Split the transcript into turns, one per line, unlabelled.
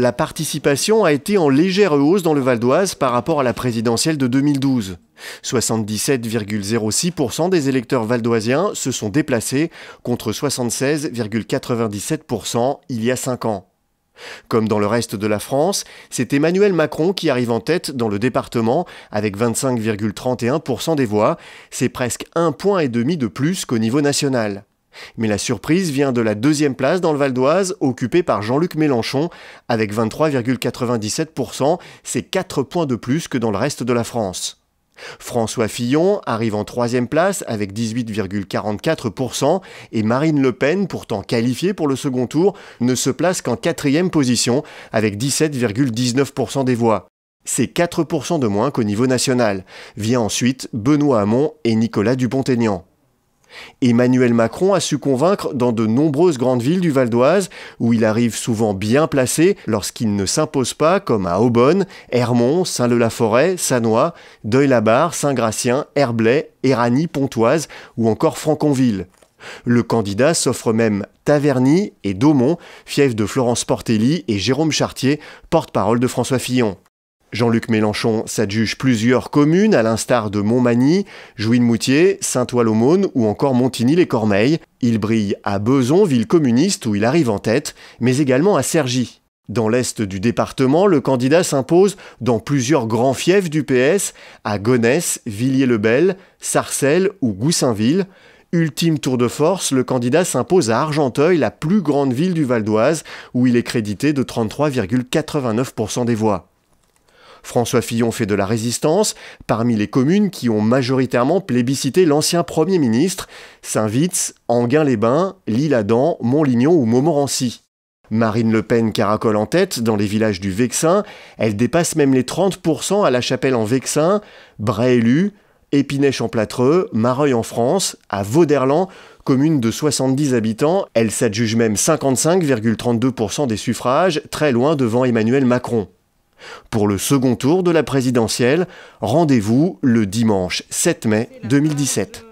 la participation a été en légère hausse dans le Val d'Oise par rapport à la présidentielle de 2012. 77,06% des électeurs valdoisiens se sont déplacés contre 76,97% il y a 5 ans. Comme dans le reste de la France, c'est Emmanuel Macron qui arrive en tête dans le département avec 25,31% des voix, c'est presque un point et demi de plus qu'au niveau national. Mais la surprise vient de la deuxième place dans le Val d'Oise, occupée par Jean-Luc Mélenchon, avec 23,97%, c'est 4 points de plus que dans le reste de la France. François Fillon arrive en troisième place avec 18,44% et Marine Le Pen, pourtant qualifiée pour le second tour, ne se place qu'en quatrième position avec 17,19% des voix. C'est 4% de moins qu'au niveau national. Vient ensuite Benoît Hamon et Nicolas Dupont-Aignan. Emmanuel Macron a su convaincre dans de nombreuses grandes villes du Val d'Oise, où il arrive souvent bien placé lorsqu'il ne s'impose pas, comme à Aubonne, Hermont, Saint-Leu-la-Forêt, Sanois, Deuil-la-Barre, Saint-Gratien, Herblay, Éragny, Pontoise ou encore Franconville. Le candidat s'offre même Taverny et Daumont, fiefs de Florence Portelli et Jérôme Chartier, porte-parole de François Fillon. Jean-Luc Mélenchon s'adjuge plusieurs communes, à l'instar de Montmagny, jouy moutier Saint-Ouen-l'Aumône ou encore Montigny-les-Cormeilles. Il brille à Beson, ville communiste où il arrive en tête, mais également à Cergy. Dans l'est du département, le candidat s'impose dans plusieurs grands fiefs du PS, à Gonesse, Villiers-le-Bel, Sarcelles ou Goussainville. Ultime tour de force, le candidat s'impose à Argenteuil, la plus grande ville du Val d'Oise, où il est crédité de 33,89% des voix. François Fillon fait de la résistance. Parmi les communes qui ont majoritairement plébiscité l'ancien Premier ministre, Saint-Vitz, Anguin-les-Bains, lille adam Montlignon ou Montmorency. Marine Le Pen caracole en tête dans les villages du Vexin, elle dépasse même les 30% à La Chapelle en Vexin, Bray-Élu, en plâtreux Mareuil en France, à Vauderlan, commune de 70 habitants, elle s'adjuge même 55,32% des suffrages, très loin devant Emmanuel Macron. Pour le second tour de la présidentielle, rendez-vous le dimanche 7 mai 2017.